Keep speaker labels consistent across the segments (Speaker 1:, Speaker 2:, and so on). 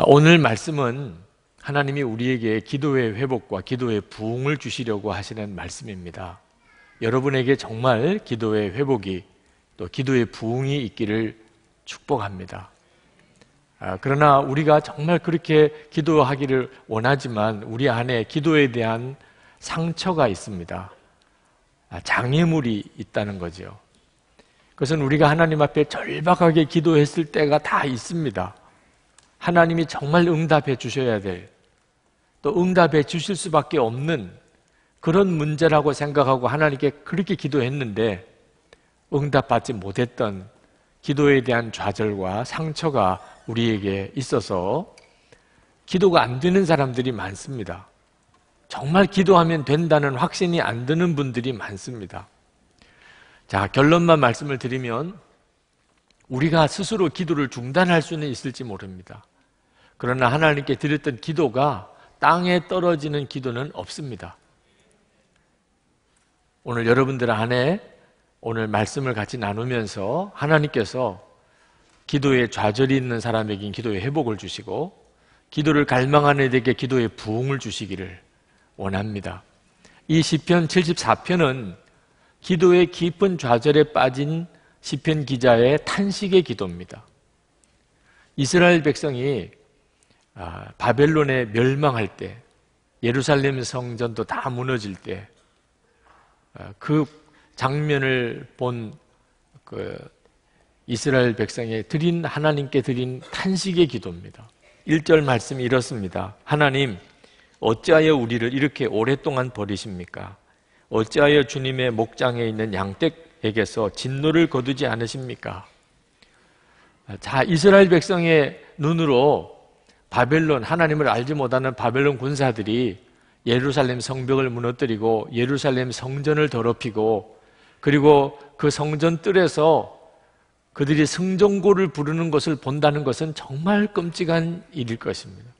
Speaker 1: 아, 오늘 말씀은 하나님이 우리에게 기도의 회복과 기도의 부흥을 주시려고 하시는 말씀입니다. 여러분에게 정말 기도의 회복이 또 기도의 부흥이 있기를 축복합니다. 아, 그러나 우리가 정말 그렇게 기도하기를 원하지만 우리 안에 기도에 대한 상처가 있습니다. 아, 장애물이 있다는 거죠. 그것은 우리가 하나님 앞에 절박하게 기도했을 때가 다 있습니다. 하나님이 정말 응답해 주셔야 될, 또 응답해 주실 수밖에 없는 그런 문제라고 생각하고 하나님께 그렇게 기도했는데 응답받지 못했던 기도에 대한 좌절과 상처가 우리에게 있어서 기도가 안 되는 사람들이 많습니다. 정말 기도하면 된다는 확신이 안 드는 분들이 많습니다. 자, 결론만 말씀을 드리면 우리가 스스로 기도를 중단할 수는 있을지 모릅니다. 그러나 하나님께 드렸던 기도가 땅에 떨어지는 기도는 없습니다. 오늘 여러분들 안에 오늘 말씀을 같이 나누면서 하나님께서 기도에 좌절이 있는 사람에게 기도의 회복을 주시고 기도를 갈망하는 에게 기도의 부흥을 주시기를 원합니다. 이 시편 74편은 기도의 깊은 좌절에 빠진 시편 기자의 탄식의 기도입니다. 이스라엘 백성이 아, 바벨론에 멸망할 때, 예루살렘 성전도 다 무너질 때, 아, 그 장면을 본 그 이스라엘 백성의 드린 하나님께 드린 탄식의 기도입니다. 1절 말씀이 이렇습니다. 하나님, 어찌하여 우리를 이렇게 오랫동안 버리십니까? 어찌하여 주님의 목장에 있는 양떼 에게서 진노를 거두지 않으십니까? 자, 이스라엘 백성의 눈으로 바벨론 하나님을 알지 못하는 바벨론 군사들이 예루살렘 성벽을 무너뜨리고 예루살렘 성전을 더럽히고 그리고 그 성전 뜰에서 그들이 승전고를 부르는 것을 본다는 것은 정말 끔찍한 일일 것입니다.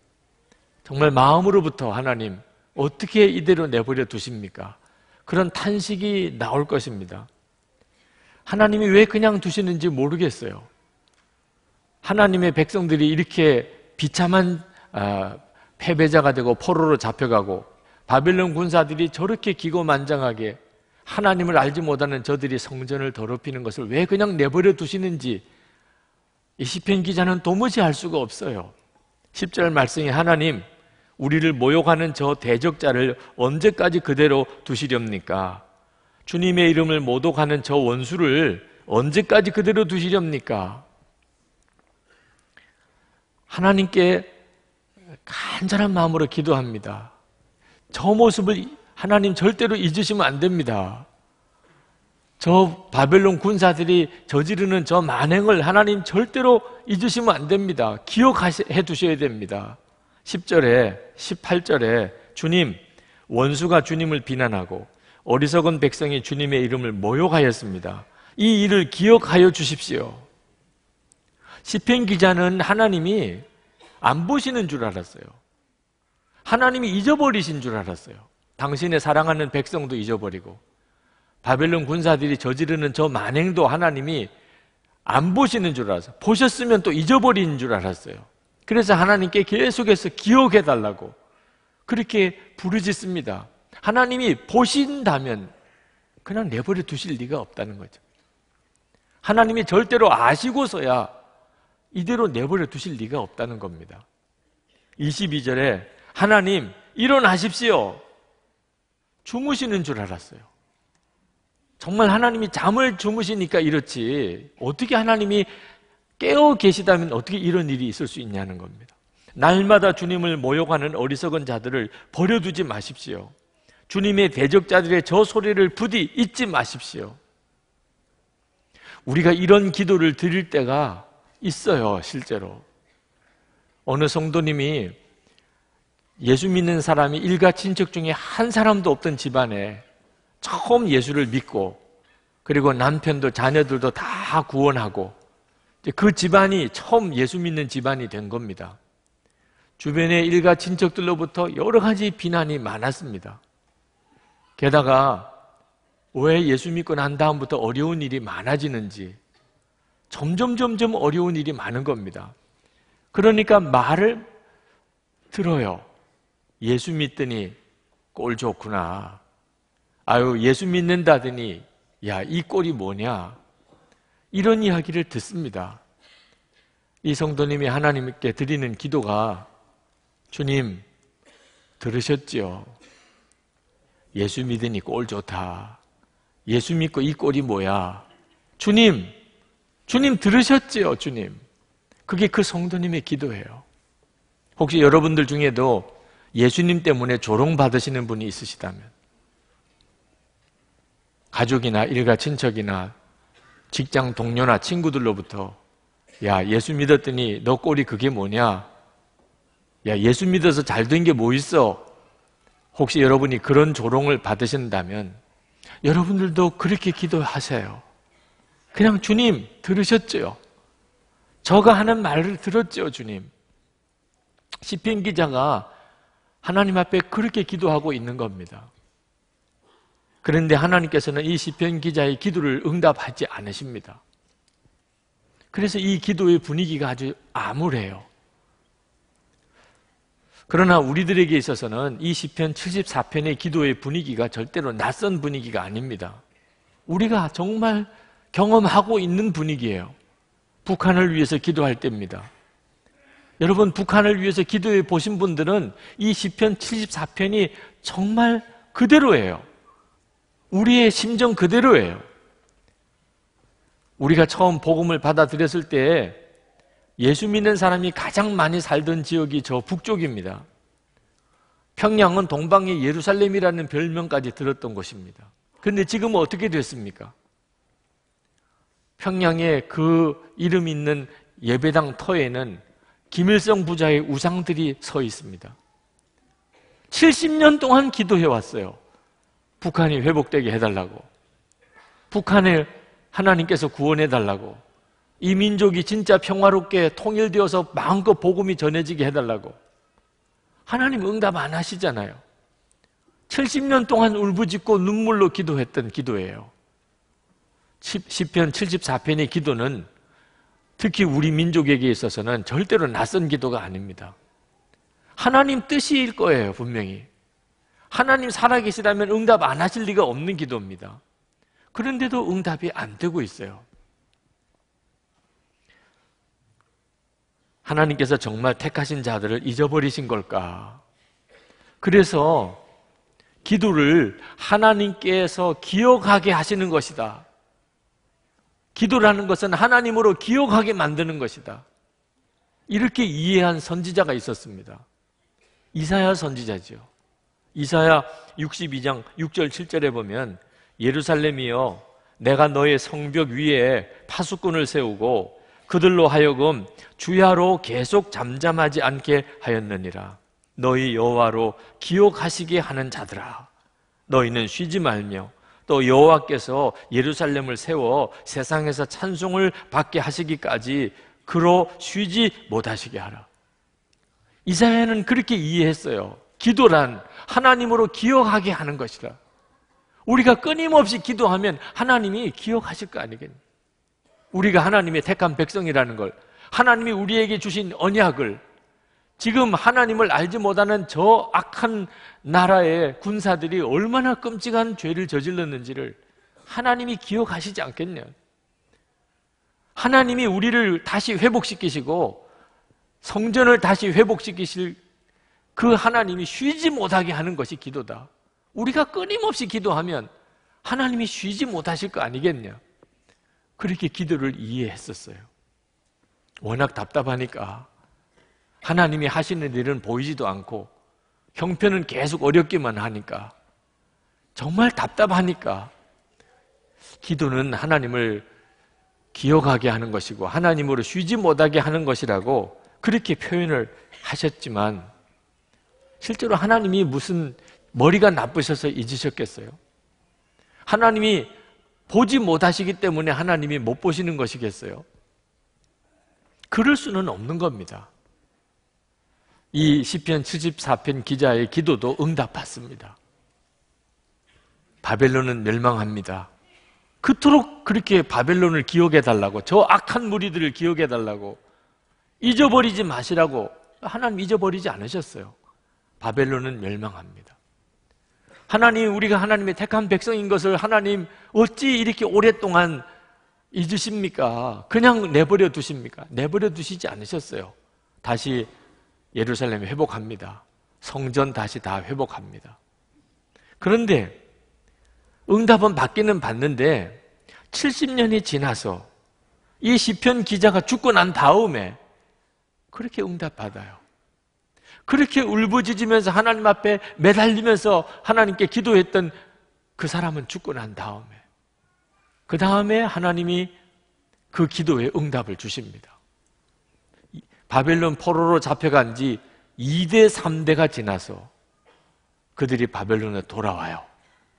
Speaker 1: 정말 마음으로부터 하나님 어떻게 이대로 내버려 두십니까? 그런 탄식이 나올 것입니다. 하나님이 왜 그냥 두시는지 모르겠어요. 하나님의 백성들이 이렇게 비참한 아, 패배자가 되고 포로로 잡혀가고 바빌론 군사들이 저렇게 기고만장하게 하나님을 알지 못하는 저들이 성전을 더럽히는 것을 왜 그냥 내버려 두시는지 이 시편 기자는 도무지 알 수가 없어요. 10절 말씀이 하나님 우리를 모욕하는 저 대적자를 언제까지 그대로 두시렵니까? 주님의 이름을 모독하는 저 원수를 언제까지 그대로 두시렵니까? 하나님께 간절한 마음으로 기도합니다. 저 모습을 하나님 절대로 잊으시면 안 됩니다. 저 바벨론 군사들이 저지르는 저 만행을 하나님 절대로 잊으시면 안 됩니다. 기억해 두셔야 됩니다. 10절에, 18절에 주님, 원수가 주님을 비난하고 어리석은 백성이 주님의 이름을 모욕하였습니다. 이 일을 기억하여 주십시오. 시편 기자는 하나님이 안 보시는 줄 알았어요. 하나님이 잊어버리신 줄 알았어요. 당신의 사랑하는 백성도 잊어버리고 바벨론 군사들이 저지르는 저 만행도 하나님이 안 보시는 줄 알았어요. 보셨으면 또 잊어버린 줄 알았어요. 그래서 하나님께 계속해서 기억해 달라고 그렇게 부르짖습니다. 하나님이 보신다면 그냥 내버려 두실 리가 없다는 거죠. 하나님이 절대로 아시고서야 이대로 내버려 두실 리가 없다는 겁니다. 22절에 하나님 일어나십시오. 주무시는 줄 알았어요. 정말 하나님이 잠을 주무시니까 이렇지. 어떻게 하나님이 깨어 계시다면 어떻게 이런 일이 있을 수 있냐는 겁니다. 날마다 주님을 모욕하는 어리석은 자들을 버려두지 마십시오. 주님의 대적자들의 저 소리를 부디 잊지 마십시오. 우리가 이런 기도를 드릴 때가 있어요, 실제로. 어느 성도님이 예수 믿는 사람이 일가 친척 중에 한 사람도 없던 집안에 처음 예수를 믿고 그리고 남편도 자녀들도 다 구원하고 그 집안이 처음 예수 믿는 집안이 된 겁니다. 주변의 일가 친척들로부터 여러 가지 비난이 많았습니다. 게다가 왜 예수 믿고 난 다음부터 어려운 일이 많아지는지 점점 점점 어려운 일이 많은 겁니다. 그러니까 말을 들어요. 예수 믿더니 꼴 좋구나. 아유, 예수 믿는다더니 야, 이 꼴이 뭐냐? 이런 이야기를 듣습니다. 이 성도님이 하나님께 드리는 기도가 주님 들으셨지요? 예수 믿으니 꼴 좋다. 예수 믿고 이 꼴이 뭐야? 주님, 주님 들으셨지요, 주님. 그게 그 성도님의 기도예요. 혹시 여러분들 중에도 예수님 때문에 조롱받으시는 분이 있으시다면, 가족이나 일가 친척이나 직장 동료나 친구들로부터, 야, 예수 믿었더니 너 꼴이 그게 뭐냐? 야, 예수 믿어서 잘 된 게 뭐 있어? 혹시 여러분이 그런 조롱을 받으신다면 여러분들도 그렇게 기도하세요. 그냥 주님 들으셨죠? 저가 하는 말을 들었죠, 주님. 시편 기자가 하나님 앞에 그렇게 기도하고 있는 겁니다. 그런데 하나님께서는 이 시편 기자의 기도를 응답하지 않으십니다. 그래서 이 기도의 분위기가 아주 암울해요. 그러나 우리들에게 있어서는 이 시편 74편의 기도의 분위기가 절대로 낯선 분위기가 아닙니다. 우리가 정말 경험하고 있는 분위기예요. 북한을 위해서 기도할 때입니다. 여러분 북한을 위해서 기도해 보신 분들은 이 시편 74편이 정말 그대로예요. 우리의 심정 그대로예요. 우리가 처음 복음을 받아들였을 때 예수 믿는 사람이 가장 많이 살던 지역이 저 북쪽입니다. 평양은 동방의 예루살렘이라는 별명까지 들었던 곳입니다. 그데 지금 어떻게 됐습니까? 평양의 그 이름 있는 예배당 터에는 김일성 부자의 우상들이 서 있습니다. 70년 동안 기도해 왔어요. 북한이 회복되게 해달라고. 북한을 하나님께서 구원해 달라고. 이 민족이 진짜 평화롭게 통일되어서 마음껏 복음이 전해지게 해달라고. 하나님 응답 안 하시잖아요. 70년 동안 울부짖고 눈물로 기도했던 기도예요. 1 0편 74편의 기도는 특히 우리 민족에게 있어서는 절대로 낯선 기도가 아닙니다. 하나님 뜻일 이 거예요, 분명히. 하나님 살아계시다면 응답 안 하실 리가 없는 기도입니다. 그런데도 응답이 안 되고 있어요. 하나님께서 정말 택하신 자들을 잊어버리신 걸까? 그래서 기도를 하나님께서 기억하게 하시는 것이다. 기도라는 것은 하나님으로 기억하게 만드는 것이다. 이렇게 이해한 선지자가 있었습니다. 이사야 선지자지 이사야 62장 6절 7절에 보면 예루살렘이여 내가 너의 성벽 위에 파수꾼을 세우고 그들로 하여금 주야로 계속 잠잠하지 않게 하였느니라. 너희 여호와로 기억하시게 하는 자들아, 너희는 쉬지 말며 또 여호와께서 예루살렘을 세워 세상에서 찬송을 받게 하시기까지 그로 쉬지 못하시게 하라. 이사야는 그렇게 이해했어요. 기도란 하나님으로 기억하게 하는 것이다. 우리가 끊임없이 기도하면 하나님이 기억하실 거 아니겠니? 우리가 하나님의 택한 백성이라는 걸, 하나님이 우리에게 주신 언약을, 지금 하나님을 알지 못하는 저 악한 나라의 군사들이 얼마나 끔찍한 죄를 저질렀는지를 하나님이 기억하시지 않겠냐. 하나님이 우리를 다시 회복시키시고 성전을 다시 회복시키실 그 하나님이 쉬지 못하게 하는 것이 기도다. 우리가 끊임없이 기도하면 하나님이 쉬지 못하실 거 아니겠냐. 그렇게 기도를 이해했었어요. 워낙 답답하니까 하나님이 하시는 일은 보이지도 않고 형편은 계속 어렵기만 하니까 정말 답답하니까 기도는 하나님을 기억하게 하는 것이고 하나님으로 쉬지 못하게 하는 것이라고 그렇게 표현을 하셨지만 실제로 하나님이 무슨 머리가 나쁘셔서 잊으셨겠어요? 하나님이 보지 못하시기 때문에 하나님이 못 보시는 것이겠어요? 그럴 수는 없는 겁니다. 이 시편 74편 기자의 기도도 응답받습니다. 바벨론은 멸망합니다. 그토록 그렇게 바벨론을 기억해 달라고 저 악한 무리들을 기억해 달라고 잊어버리지 마시라고 하나님 잊어버리지 않으셨어요. 바벨론은 멸망합니다. 하나님, 우리가 하나님의 택한 백성인 것을 하나님 어찌 이렇게 오랫동안 잊으십니까? 그냥 내버려 두십니까? 내버려 두시지 않으셨어요. 다시 예루살렘 회복합니다. 성전 다시 다 회복합니다. 그런데 응답은 받기는 받는데 70년이 지나서 이 시편 기자가 죽고 난 다음에 그렇게 응답받아요. 그렇게 울부짖으면서 하나님 앞에 매달리면서 하나님께 기도했던 그 사람은 죽고 난 다음에 그 다음에 하나님이 그 기도에 응답을 주십니다. 바벨론 포로로 잡혀간 지 2대 3대가 지나서 그들이 바벨론에 돌아와요.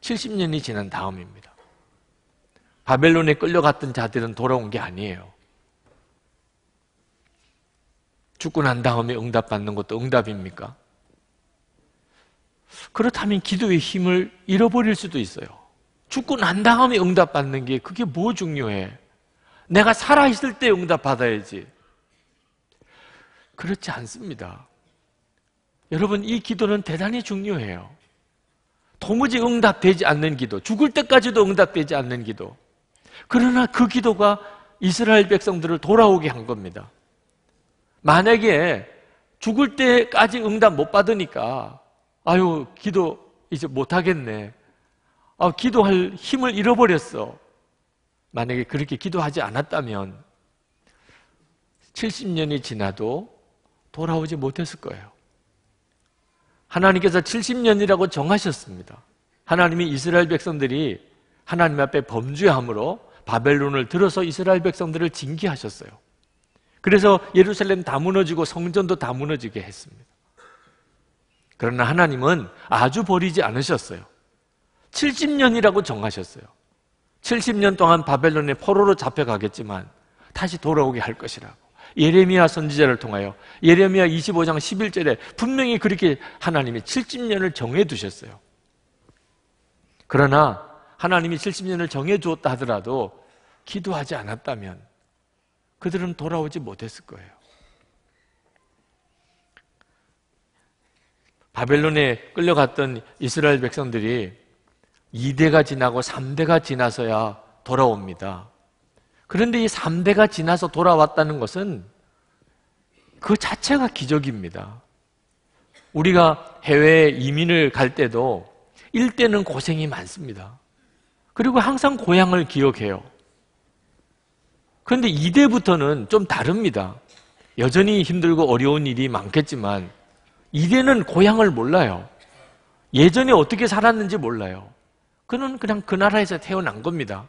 Speaker 1: 70년이 지난 다음입니다. 바벨론에 끌려갔던 자들은 돌아온 게 아니에요. 죽고 난 다음에 응답받는 것도 응답입니까? 그렇다면 기도의 힘을 잃어버릴 수도 있어요. 죽고 난 다음에 응답받는 게 그게 뭐 중요해? 내가 살아있을 때 응답받아야지. 그렇지 않습니다. 여러분, 이 기도는 대단히 중요해요. 도무지 응답되지 않는 기도, 죽을 때까지도 응답되지 않는 기도. 그러나 그 기도가 이스라엘 백성들을 돌아오게 한 겁니다. 만약에 죽을 때까지 응답 못 받으니까 아유 기도 이제 못 하겠네. 아 기도할 힘을 잃어버렸어. 만약에 그렇게 기도하지 않았다면 70년이 지나도 돌아오지 못했을 거예요. 하나님께서 70년이라고 정하셨습니다. 하나님이 이스라엘 백성들이 하나님 앞에 범죄함으로 바벨론을 들어서 이스라엘 백성들을 징계하셨어요. 그래서 예루살렘 다 무너지고 성전도 다 무너지게 했습니다. 그러나 하나님은 아주 버리지 않으셨어요. 70년이라고 정하셨어요. 70년 동안 바벨론의 포로로 잡혀가겠지만 다시 돌아오게 할 것이라고. 예레미야 선지자를 통하여 예레미야 25장 11절에 분명히 그렇게 하나님이 70년을 정해 두셨어요. 그러나 하나님이 70년을 정해 주었다 하더라도 기도하지 않았다면 그들은 돌아오지 못했을 거예요. 바벨론에 끌려갔던 이스라엘 백성들이 2대가 지나고 3대가 지나서야 돌아옵니다. 그런데 이 3대가 지나서 돌아왔다는 것은 그 자체가 기적입니다. 우리가 해외 이민을 갈 때도 1대는 고생이 많습니다. 그리고 항상 고향을 기억해요. 그런데 2대부터는 좀 다릅니다. 여전히 힘들고 어려운 일이 많겠지만 2대는 고향을 몰라요. 예전에 어떻게 살았는지 몰라요. 그는 그냥 그 나라에서 태어난 겁니다.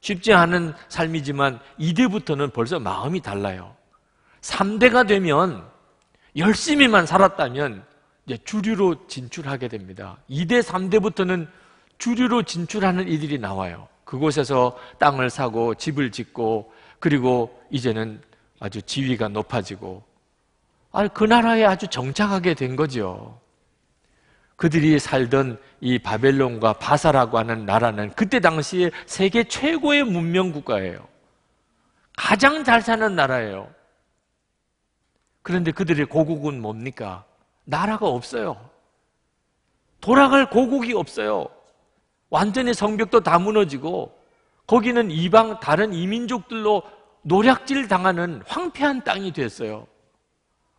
Speaker 1: 쉽지 않은 삶이지만 2대부터는 벌써 마음이 달라요. 3대가 되면 열심히만 살았다면 이제 주류로 진출하게 됩니다. 2대, 3대부터는 주류로 진출하는 이들이 나와요. 그곳에서 땅을 사고 집을 짓고 그리고 이제는 아주 지위가 높아지고 아, 그 나라에 아주 정착하게 된 거죠. 그들이 살던 이 바벨론과 바사라고 하는 나라는 그때 당시에 세계 최고의 문명 국가예요. 가장 잘 사는 나라예요. 그런데 그들의 고국은 뭡니까? 나라가 없어요. 돌아갈 고국이 없어요. 완전히 성벽도 다 무너지고 거기는 이방 다른 이민족들로 노략질 당하는 황폐한 땅이 됐어요.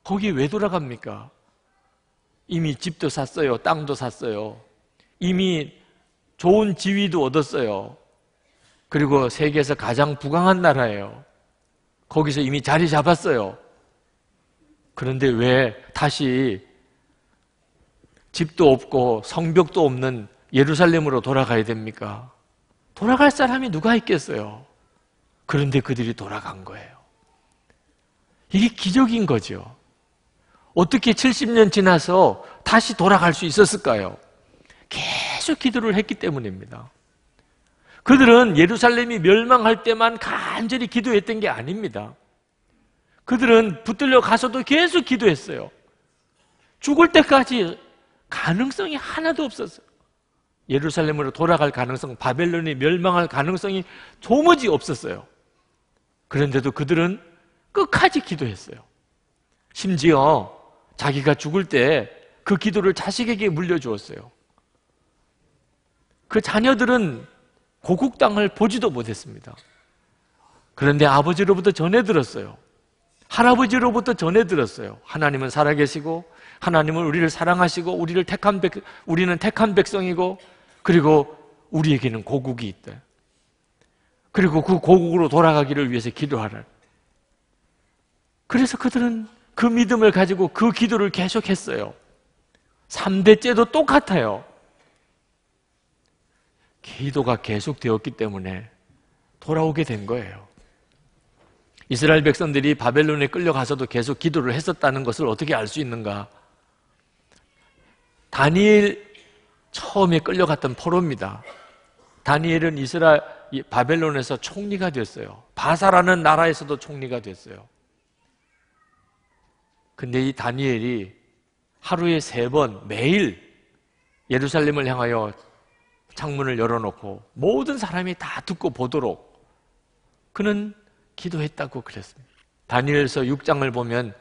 Speaker 1: 거기 왜 돌아갑니까? 이미 집도 샀어요. 땅도 샀어요. 이미 좋은 지위도 얻었어요. 그리고 세계에서 가장 부강한 나라예요. 거기서 이미 자리 잡았어요. 그런데 왜 다시 집도 없고 성벽도 없는 예루살렘으로 돌아가야 됩니까? 돌아갈 사람이 누가 있겠어요? 그런데 그들이 돌아간 거예요. 이게 기적인 거죠. 어떻게 70년 지나서 다시 돌아갈 수 있었을까요? 계속 기도를 했기 때문입니다. 그들은 예루살렘이 멸망할 때만 간절히 기도했던 게 아닙니다. 그들은 붙들려 가서도 계속 기도했어요. 죽을 때까지 가능성이 하나도 없었어요. 예루살렘으로 돌아갈 가능성, 바벨론이 멸망할 가능성이 도무지 없었어요. 그런데도 그들은 끝까지 기도했어요. 심지어 자기가 죽을 때 그 기도를 자식에게 물려주었어요. 그 자녀들은 고국 땅을 보지도 못했습니다. 그런데 아버지로부터 전해 들었어요. 할아버지로부터 전해 들었어요. 하나님은 살아계시고 하나님은 우리를 사랑하시고 우리를 택한 백 우리는 택한 백성이고 그리고 우리에게는 고국이 있다. 그리고 그 고국으로 돌아가기를 위해서 기도하라. 그래서 그들은 그 믿음을 가지고 그 기도를 계속했어요. 3대째도 똑같아요. 기도가 계속되었기 때문에 돌아오게 된 거예요. 이스라엘 백성들이 바벨론에 끌려가서도 계속 기도를 했었다는 것을 어떻게 알 수 있는가? 다니엘 처음에 끌려갔던 포로입니다. 다니엘은 이스라엘 바벨론에서 총리가 됐어요. 바사라는 나라에서도 총리가 됐어요. 근데 이 다니엘이 하루에 세 번 매일 예루살렘을 향하여 창문을 열어놓고 모든 사람이 다 듣고 보도록 그는 기도했다고 그랬습니다. 다니엘서 6장을 보면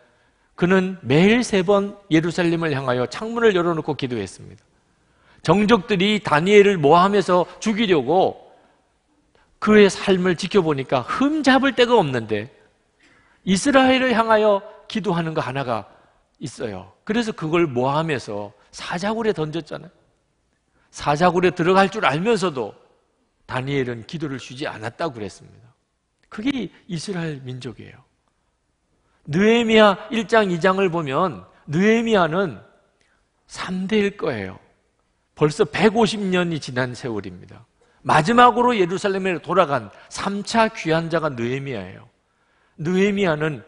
Speaker 1: 그는 매일 세 번 예루살렘을 향하여 창문을 열어놓고 기도했습니다. 정적들이 다니엘을 모함해서 죽이려고 그의 삶을 지켜보니까 흠잡을 데가 없는데 이스라엘을 향하여 기도하는 거 하나가 있어요. 그래서 그걸 모함해서 사자굴에 던졌잖아요. 사자굴에 들어갈 줄 알면서도 다니엘은 기도를 쉬지 않았다고 그랬습니다. 그게 이스라엘 민족이에요. 느헤미야 1장 2장을 보면 느헤미야는 3대일 거예요. 벌써 150년이 지난 세월입니다. 마지막으로 예루살렘에 돌아간 3차 귀환자가 느헤미아예요느헤미아는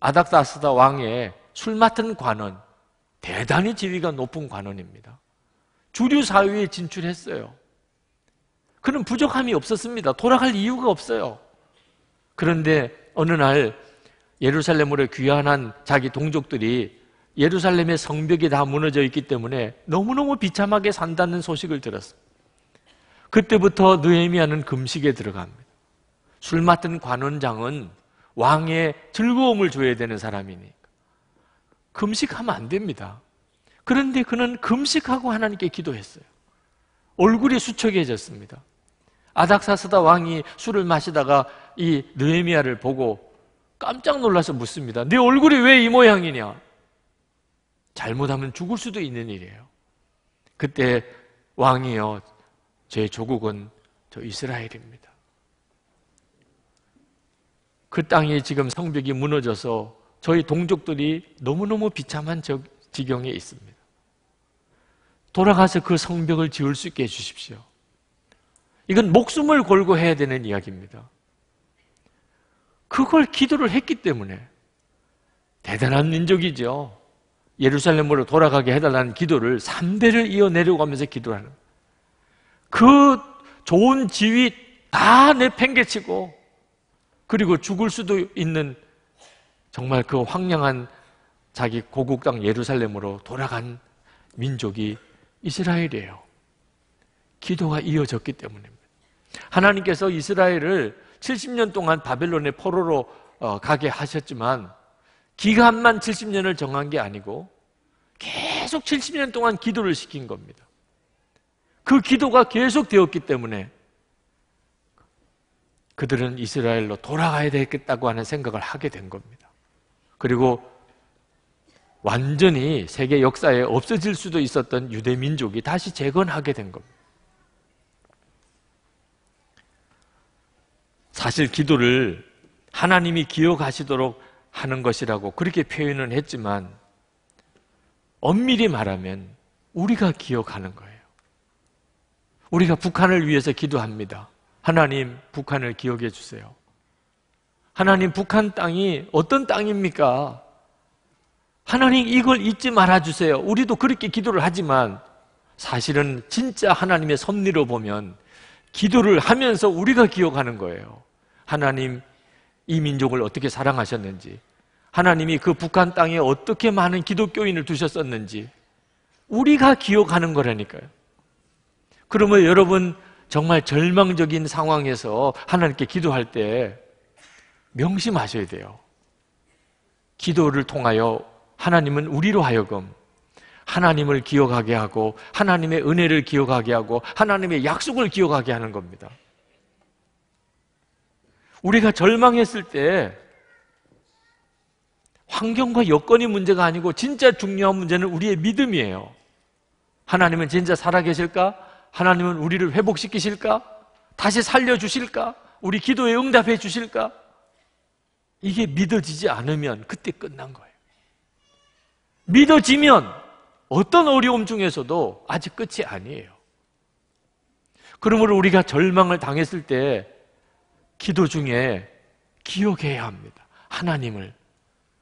Speaker 1: 아닥다스다 왕의 술 맡은 관원, 대단히 지위가 높은 관원입니다. 주류 사회에 진출했어요. 그는 부족함이 없었습니다. 돌아갈 이유가 없어요. 그런데 어느 날 예루살렘으로 귀환한 자기 동족들이 예루살렘의 성벽이 다 무너져 있기 때문에 너무너무 비참하게 산다는 소식을 들었어요. 그때부터 느헤미아는 금식에 들어갑니다. 술 맡은 관원장은 왕의 즐거움을 줘야 되는 사람이니까 금식하면 안 됩니다. 그런데 그는 금식하고 하나님께 기도했어요. 얼굴이 수척해졌습니다. 아닥사스다 왕이 술을 마시다가 이느헤미아를 보고 깜짝 놀라서 묻습니다. 네 얼굴이 왜 이 모양이냐? 잘못하면 죽을 수도 있는 일이에요. 그때 왕이요제 조국은 저 이스라엘입니다. 그땅에 지금 성벽이 무너져서 저희 동족들이 너무너무 비참한 지경에 있습니다. 돌아가서 그 성벽을 지을 수 있게 해주십시오. 이건 목숨을 걸고 해야 되는 이야기입니다. 그걸 기도를 했기 때문에 대단한 민족이죠. 예루살렘으로 돌아가게 해달라는 기도를 3대를 이어 내려가면서 기도하는 그 좋은 지위 다 내팽개치고 그리고 죽을 수도 있는 정말 그 황량한 자기 고국 땅 예루살렘으로 돌아간 민족이 이스라엘이에요. 기도가 이어졌기 때문입니다. 하나님께서 이스라엘을 70년 동안 바벨론의 포로로 어, 가게 하셨지만 기간만 70년을 정한 게 아니고 계속 70년 동안 기도를 시킨 겁니다. 그 기도가 계속 되었기 때문에 그들은 이스라엘로 돌아가야 되겠다고 하는 생각을 하게 된 겁니다. 그리고 완전히 세계 역사에 없어질 수도 있었던 유대 민족이 다시 재건하게 된 겁니다. 사실 기도를 하나님이 기억하시도록 하는 것이라고 그렇게 표현은 했지만 엄밀히 말하면 우리가 기억하는 거예요. 우리가 북한을 위해서 기도합니다. 하나님, 북한을 기억해 주세요. 하나님, 북한 땅이 어떤 땅입니까? 하나님, 이걸 잊지 말아 주세요. 우리도 그렇게 기도를 하지만 사실은 진짜 하나님의 섭리로 보면 기도를 하면서 우리가 기억하는 거예요. 하나님, 이 민족을 어떻게 사랑하셨는지, 하나님이 그 북한 땅에 어떻게 많은 기독교인을 두셨었는지, 우리가 기억하는 거라니까요. 그러면 여러분, 정말 절망적인 상황에서 하나님께 기도할 때 명심하셔야 돼요. 기도를 통하여 하나님은 우리로 하여금 하나님을 기억하게 하고 하나님의 은혜를 기억하게 하고 하나님의 약속을 기억하게 하는 겁니다. 우리가 절망했을 때 환경과 여건이 문제가 아니고 진짜 중요한 문제는 우리의 믿음이에요. 하나님은 진짜 살아계실까? 하나님은 우리를 회복시키실까? 다시 살려주실까? 우리 기도에 응답해 주실까? 이게 믿어지지 않으면 그때 끝난 거예요. 믿어지면 어떤 어려움 중에서도 아직 끝이 아니에요. 그러므로 우리가 절망을 당했을 때 기도 중에 기억해야 합니다. 하나님을,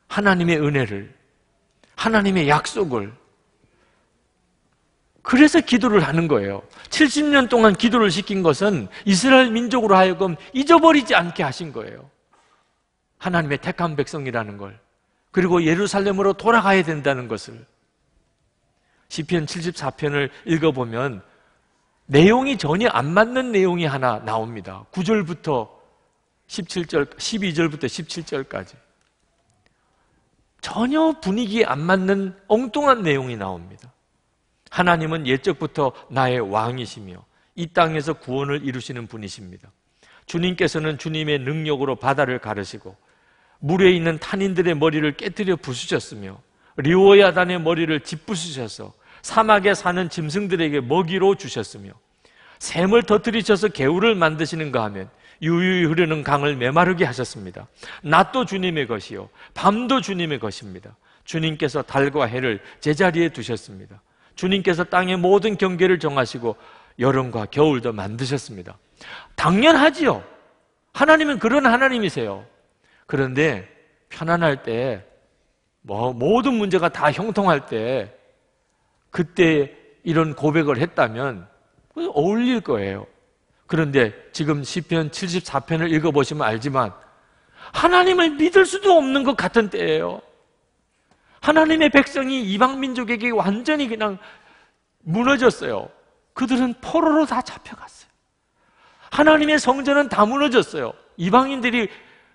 Speaker 1: 하나님의 은혜를, 하나님의 약속을. 그래서 기도를 하는 거예요. 70년 동안 기도를 시킨 것은 이스라엘 민족으로 하여금 잊어버리지 않게 하신 거예요. 하나님의 택한 백성이라는 걸. 그리고 예루살렘으로 돌아가야 된다는 것을. 시편 74편을 읽어보면 내용이 전혀 안 맞는 내용이 하나 나옵니다. 9절부터 17절, 12절부터 17절까지 전혀 분위기에 안 맞는 엉뚱한 내용이 나옵니다. 하나님은 옛적부터 나의 왕이시며 이 땅에서 구원을 이루시는 분이십니다. 주님께서는 주님의 능력으로 바다를 가르시고 물에 있는 탄인들의 머리를 깨뜨려 부수셨으며 리오야단의 머리를 짓부수셔서 사막에 사는 짐승들에게 먹이로 주셨으며 샘을 터뜨리셔서 개울을 만드시는가 하면 유유히 흐르는 강을 메마르게 하셨습니다. 낮도 주님의 것이요. 밤도 주님의 것입니다. 주님께서 달과 해를 제자리에 두셨습니다. 주님께서 땅의 모든 경계를 정하시고 여름과 겨울도 만드셨습니다. 당연하지요. 하나님은 그런 하나님이세요. 그런데 편안할 때, 뭐, 모든 문제가 다 형통할 때, 그때 이런 고백을 했다면 어울릴 거예요. 그런데 지금 시편 74편을 읽어보시면 알지만 하나님을 믿을 수도 없는 것 같은 때예요. 하나님의 백성이 이방 민족에게 완전히 그냥 무너졌어요. 그들은 포로로 다 잡혀갔어요. 하나님의 성전은 다 무너졌어요. 이방인들이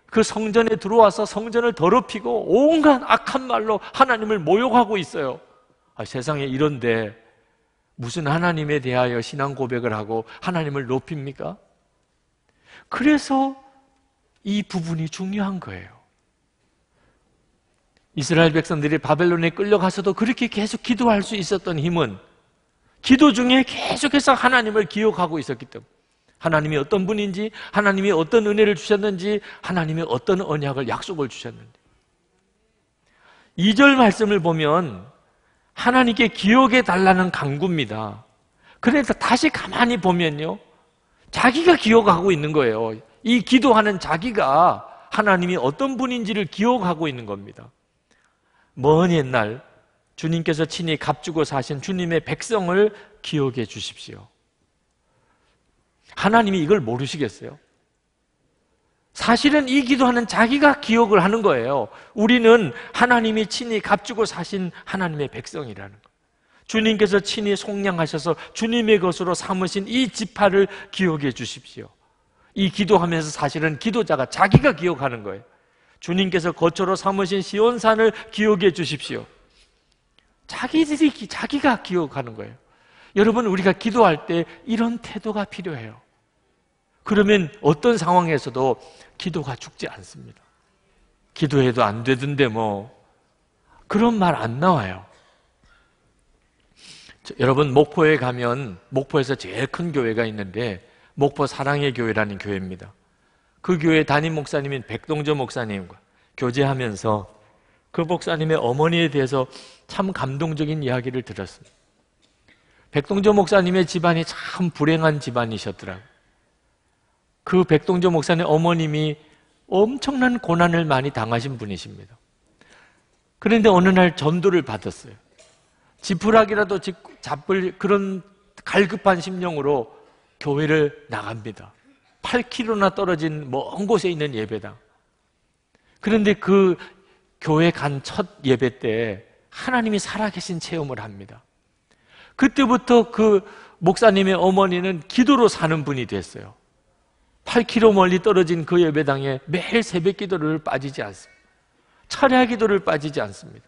Speaker 1: 그 성전에 들어와서 성전을 더럽히고 온갖 악한 말로 하나님을 모욕하고 있어요. 아, 세상에 이런데 무슨 하나님에 대하여 신앙 고백을 하고 하나님을 높입니까? 그래서 이 부분이 중요한 거예요. 이스라엘 백성들이 바벨론에 끌려가서도 그렇게 계속 기도할 수 있었던 힘은 기도 중에 계속해서 하나님을 기억하고 있었기 때문에 하나님이 어떤 분인지, 하나님이 어떤 은혜를 주셨는지, 하나님이 어떤 언약을 약속을 주셨는지. 2절 말씀을 보면 하나님께 기억해 달라는 강구입니다. 그래서 다시 가만히 보면요. 자기가 기억하고 있는 거예요. 이 기도하는 자기가 하나님이 어떤 분인지를 기억하고 있는 겁니다. 먼 옛날 주님께서 친히 값주고 사신 주님의 백성을 기억해 주십시오. 하나님이 이걸 모르시겠어요? 사실은 이 기도하는 자기가 기억을 하는 거예요. 우리는 하나님이 친히 값주고 사신 하나님의 백성이라는 거. 주님께서 친히 속량하셔서 주님의 것으로 삼으신 이 지파를 기억해 주십시오. 이 기도하면서 사실은 기도자가 자기가 기억하는 거예요. 주님께서 거처로 삼으신 시온산을 기억해 주십시오. 자기들이 자기가 기억하는 거예요. 여러분 우리가 기도할 때 이런 태도가 필요해요. 그러면 어떤 상황에서도 기도가 죽지 않습니다. 기도해도 안 되던데 뭐 그런 말 안 나와요. 여러분 목포에 가면 목포에서 제일 큰 교회가 있는데 목포 사랑의 교회라는 교회입니다. 그 교회 담임 목사님인 백동조 목사님과 교제하면서 그 목사님의 어머니에 대해서 참 감동적인 이야기를 들었습니다. 백동조 목사님의 집안이 참 불행한 집안이셨더라고요. 그 백동조 목사님 어머님이 엄청난 고난을 많이 당하신 분이십니다. 그런데 어느 날 전도를 받았어요. 지푸라기라도 잡을 그런 갈급한 심령으로 교회를 나갑니다. 8km나 떨어진 먼 곳에 있는 예배당. 그런데 그 교회 간 첫 예배 때 하나님이 살아계신 체험을 합니다. 그때부터 그 목사님의 어머니는 기도로 사는 분이 됐어요. 8km 멀리 떨어진 그 예배당에 매일 새벽 기도를 빠지지 않습니다. 차례 기도를 빠지지 않습니다.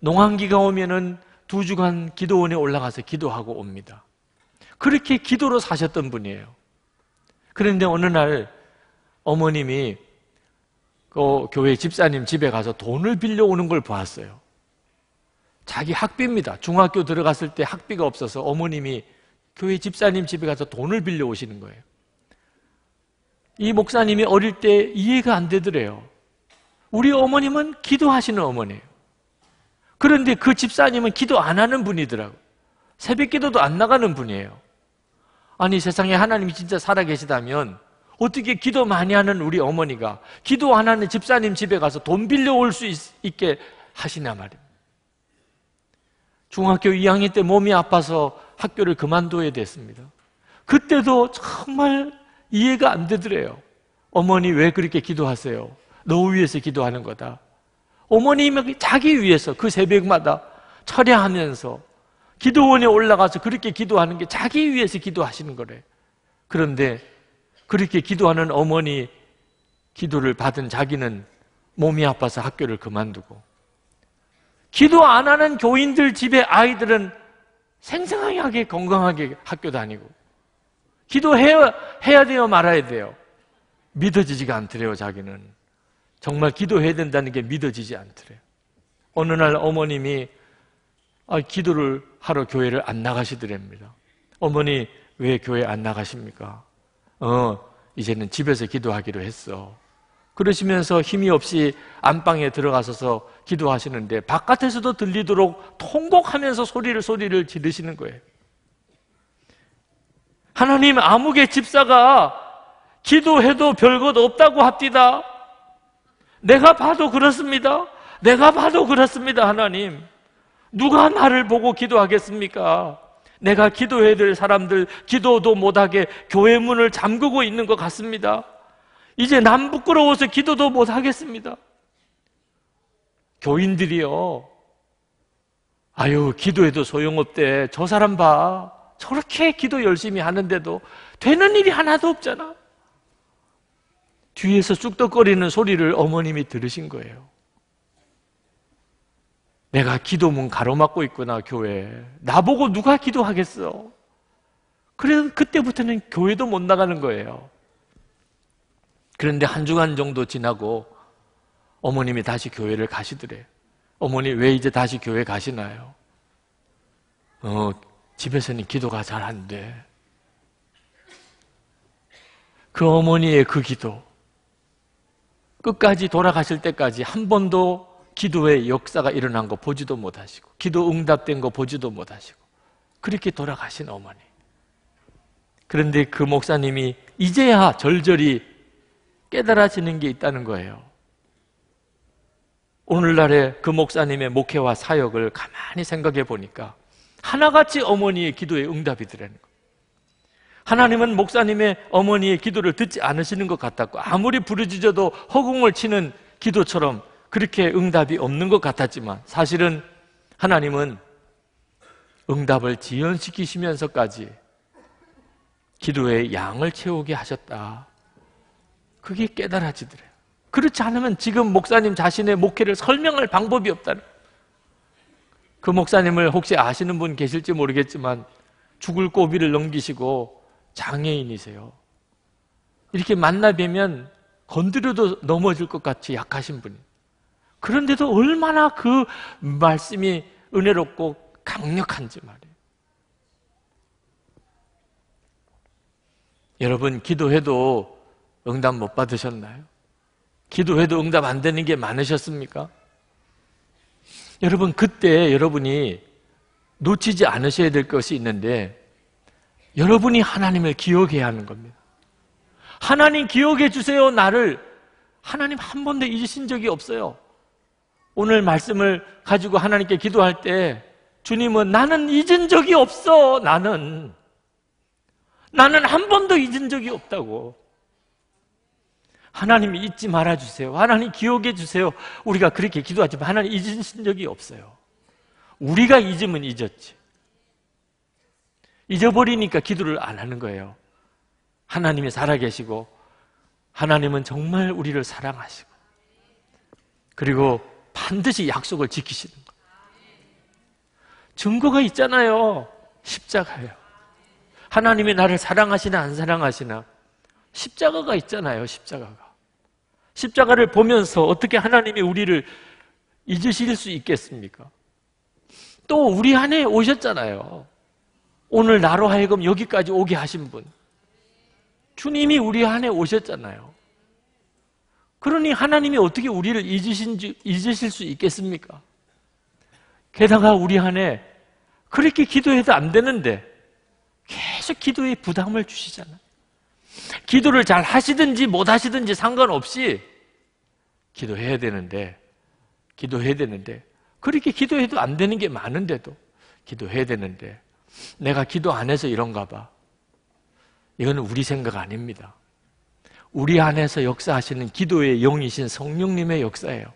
Speaker 1: 농한기가 오면은 두 주간 기도원에 올라가서 기도하고 옵니다. 그렇게 기도로 사셨던 분이에요. 그런데 어느 날 어머님이 그 교회 집사님 집에 가서 돈을 빌려오는 걸 보았어요. 자기 학비입니다. 중학교 들어갔을 때 학비가 없어서 어머님이 교회 집사님 집에 가서 돈을 빌려오시는 거예요. 이 목사님이 어릴 때 이해가 안 되더래요. 우리 어머님은 기도하시는 어머니예요. 그런데 그 집사님은 기도 안 하는 분이더라고. 새벽 기도도 안 나가는 분이에요. 아니 세상에 하나님이 진짜 살아계시다면 어떻게 기도 많이 하는 우리 어머니가 기도 안 하는 집사님 집에 가서 돈 빌려올 수 있, 게 하시냐 말이에요. 중학교 2학년 때 몸이 아파서 학교를 그만둬야 됐습니다. 그때도 정말 이해가 안 되더래요. 어머니 왜 그렇게 기도하세요? 너 위해서 기도하는 거다. 어머님이 자기 위해서 그 새벽마다 철야하면서 기도원에 올라가서 그렇게 기도하는 게 자기 위해서 기도하시는 거래. 그런데 그렇게 기도하는 어머니 기도를 받은 자기는 몸이 아파서 학교를 그만두고 기도 안 하는 교인들 집의 아이들은 생생하게 건강하게 학교 다니고 기도해야 해야 돼요, 말아야 돼요. 믿어지지가 않더래요, 자기는. 정말 기도해야 된다는 게 믿어지지 않더래요. 어느 날 어머님이 아, 기도를 하러 교회를 안 나가시더랍니다. 어머니, 왜 교회 안 나가십니까? 어, 이제는 집에서 기도하기로 했어. 그러시면서 힘이 없이 안방에 들어가셔서 기도하시는데 바깥에서도 들리도록 통곡하면서 소리를 소리를 지르시는 거예요. 하나님 아무개 집사가 기도해도 별것 없다고 합디다. 내가 봐도 그렇습니다. 내가 봐도 그렇습니다, 하나님. 누가 나를 보고 기도하겠습니까? 내가 기도해야 될 사람들 기도도 못하게 교회 문을 잠그고 있는 것 같습니다. 이제 남 부끄러워서 기도도 못하겠습니다. 교인들이요. 아유, 기도해도 소용없대. 저 사람 봐. 저렇게 기도 열심히 하는데도 되는 일이 하나도 없잖아. 뒤에서 쑥덕거리는 소리를 어머님이 들으신 거예요. 내가 기도문 가로막고 있구나, 교회. 나보고 누가 기도하겠어? 그래서 그때부터는 교회도 못 나가는 거예요. 그런데 한 주간 정도 지나고 어머님이 다시 교회를 가시더래. 어머니 왜 이제 다시 교회 가시나요? 어, 집에서는 기도가 잘 안 돼. 그 어머니의 그 기도. 끝까지 돌아가실 때까지 한 번도 기도의 역사가 일어난 거 보지도 못하시고, 기도 응답된 거 보지도 못하시고, 그렇게 돌아가신 어머니. 그런데 그 목사님이 이제야 절절히 깨달아지는 게 있다는 거예요. 오늘날의 그 목사님의 목회와 사역을 가만히 생각해 보니까 하나같이 어머니의 기도에 응답이 되라는 거예요. 하나님은 목사님의 어머니의 기도를 듣지 않으시는 것 같았고 아무리 부르짖어도 허공을 치는 기도처럼 그렇게 응답이 없는 것 같았지만 사실은 하나님은 응답을 지연시키시면서까지 기도의 양을 채우게 하셨다. 그게 깨달아지더래요. 그렇지 않으면 지금 목사님 자신의 목회를 설명할 방법이 없다는 그 목사님을 혹시 아시는 분 계실지 모르겠지만 죽을 고비를 넘기시고 장애인이세요. 이렇게 만나 뵈면 건드려도 넘어질 것 같이 약하신 분. 그런데도 얼마나 그 말씀이 은혜롭고 강력한지 말이에요. 여러분, 기도해도 응답 못 받으셨나요? 기도해도 응답 안 되는 게 많으셨습니까? 여러분 그때 여러분이 놓치지 않으셔야 될 것이 있는데 여러분이 하나님을 기억해야 하는 겁니다. 하나님 기억해 주세요. 나를 하나님 한 번도 잊으신 적이 없어요. 오늘 말씀을 가지고 하나님께 기도할 때 주님은 나는 잊은 적이 없어. 나는 나는 한 번도 잊은 적이 없다고. 하나님 잊지 말아 주세요. 하나님 기억해 주세요. 우리가 그렇게 기도하지만 하나님 잊으신 적이 없어요. 우리가 잊으면 잊었지. 잊어버리니까 기도를 안 하는 거예요. 하나님이 살아계시고 하나님은 정말 우리를 사랑하시고 그리고 반드시 약속을 지키시는 증거가 있잖아요. 십자가예요. 하나님이 나를 사랑하시나 안 사랑하시나 십자가가 있잖아요. 십자가가. 십자가를 보면서 어떻게 하나님이 우리를 잊으실 수 있겠습니까? 또 우리 안에 오셨잖아요. 오늘 나로 하여금 여기까지 오게 하신 분. 주님이 우리 안에 오셨잖아요. 그러니 하나님이 어떻게 우리를 잊으신지, 잊으실 수 있겠습니까? 게다가 우리 안에 그렇게 기도해도 안 되는데 계속 기도에 부담을 주시잖아요. 기도를 잘 하시든지 못 하시든지 상관없이 기도해야 되는데, 기도해야 되는데, 그렇게 기도해도 안 되는 게 많은데도 기도해야 되는데, 내가 기도 안 해서 이런가 봐. 이거는 우리 생각 아닙니다. 우리 안에서 역사하시는 기도의 영이신 성령님의 역사예요.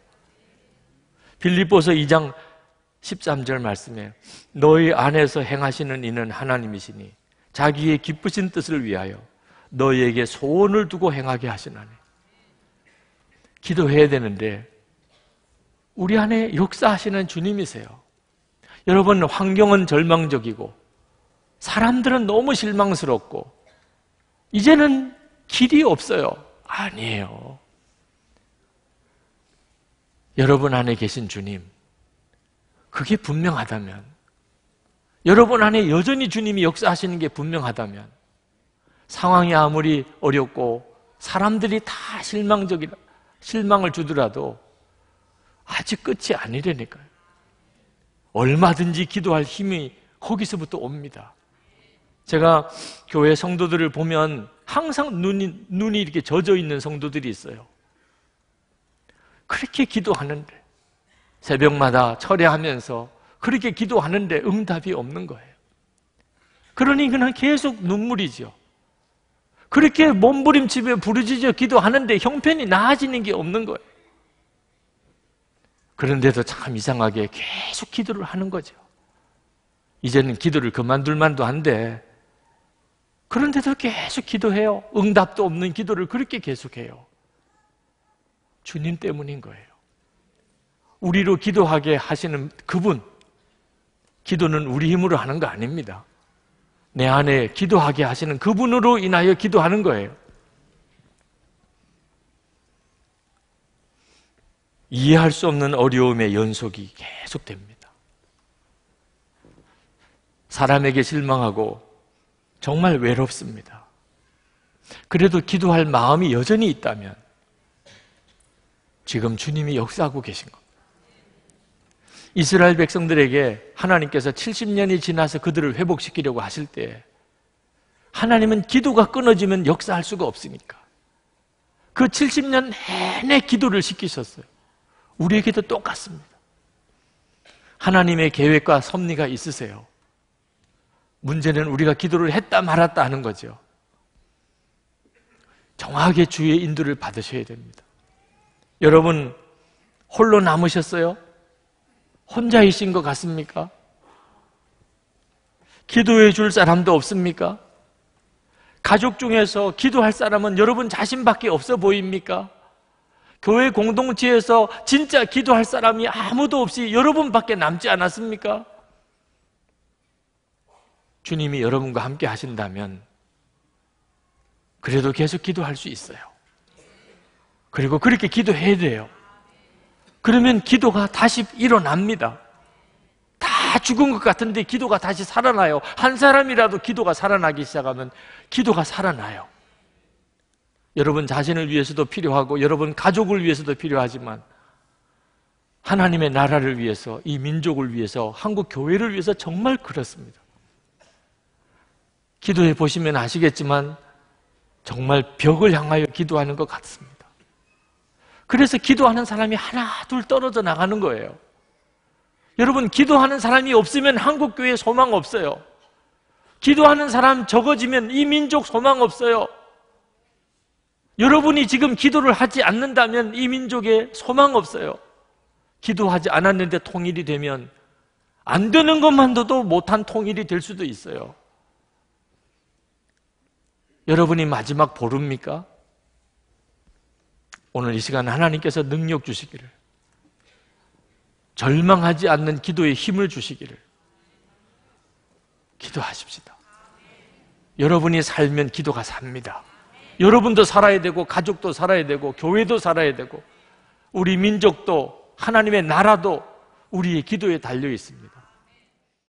Speaker 1: 빌립보서 2장 13절 말씀에 너희 안에서 행하시는 이는 하나님이시니 자기의 기쁘신 뜻을 위하여 너희에게 소원을 두고 행하게 하시나니. 기도해야 되는데 우리 안에 역사하시는 주님이세요. 여러분 환경은 절망적이고 사람들은 너무 실망스럽고 이제는 길이 없어요. 아니에요. 여러분 안에 계신 주님 그게 분명하다면 여러분 안에 여전히 주님이 역사하시는 게 분명하다면 상황이 아무리 어렵고 사람들이 다실망적이 실망을 주더라도 아직 끝이 아니라니까요. 얼마든지 기도할 힘이 거기서부터 옵니다. 제가 교회 성도들을 보면 항상 눈이, 눈이 이렇게 젖어 있는 성도들이 있어요. 그렇게 기도하는데, 새벽마다 철회하면서 그렇게 기도하는데 응답이 없는 거예요. 그러니 그냥 계속 눈물이죠. 그렇게 몸부림치며 부르짖어 기도하는데 형편이 나아지는 게 없는 거예요. 그런데도 참 이상하게 계속 기도를 하는 거죠. 이제는 기도를 그만둘 만도 한데 그런데도 계속 기도해요. 응답도 없는 기도를 그렇게 계속해요. 주님 때문인 거예요. 우리로 기도하게 하시는 그분, 기도는 우리 힘으로 하는 거 아닙니다. 내 안에 기도하게 하시는 그분으로 인하여 기도하는 거예요. 이해할 수 없는 어려움의 연속이 계속됩니다. 사람에게 실망하고 정말 외롭습니다. 그래도 기도할 마음이 여전히 있다면 지금 주님이 역사하고 계신 거 이스라엘 백성들에게 하나님께서 70년이 지나서 그들을 회복시키려고 하실 때 하나님은 기도가 끊어지면 역사할 수가 없으니까 그 70년 내내 기도를 시키셨어요. 우리에게도 똑같습니다. 하나님의 계획과 섭리가 있으세요. 문제는 우리가 기도를 했다 말았다 하는 거죠. 정확하게 주의 인도를 받으셔야 됩니다. 여러분, 홀로 남으셨어요? 혼자이신 것 같습니까? 기도해 줄 사람도 없습니까? 가족 중에서 기도할 사람은 여러분 자신밖에 없어 보입니까? 교회 공동체에서 진짜 기도할 사람이 아무도 없이 여러분밖에 남지 않았습니까? 주님이 여러분과 함께 하신다면 그래도 계속 기도할 수 있어요. 그리고 그렇게 기도해야 돼요. 그러면 기도가 다시 일어납니다. 다 죽은 것 같은데 기도가 다시 살아나요. 한 사람이라도 기도가 살아나기 시작하면 기도가 살아나요. 여러분 자신을 위해서도 필요하고 여러분 가족을 위해서도 필요하지만 하나님의 나라를 위해서 이 민족을 위해서 한국 교회를 위해서 정말 그렇습니다. 기도해 보시면 아시겠지만 정말 벽을 향하여 기도하는 것 같습니다. 그래서 기도하는 사람이 하나 둘 떨어져 나가는 거예요. 여러분 기도하는 사람이 없으면 한국 교회 소망 없어요. 기도하는 사람 적어지면 이 민족 소망 없어요. 여러분이 지금 기도를 하지 않는다면 이 민족에 소망 없어요. 기도하지 않았는데 통일이 되면 안 되는 것만도도 못한 통일이 될 수도 있어요. 여러분이 마지막 보릅니까? 오늘 이 시간 하나님께서 능력 주시기를 절망하지 않는 기도의 힘을 주시기를 기도하십시다. 여러분이 살면 기도가 삽니다. 여러분도 살아야 되고 가족도 살아야 되고 교회도 살아야 되고 우리 민족도 하나님의 나라도 우리의 기도에 달려 있습니다.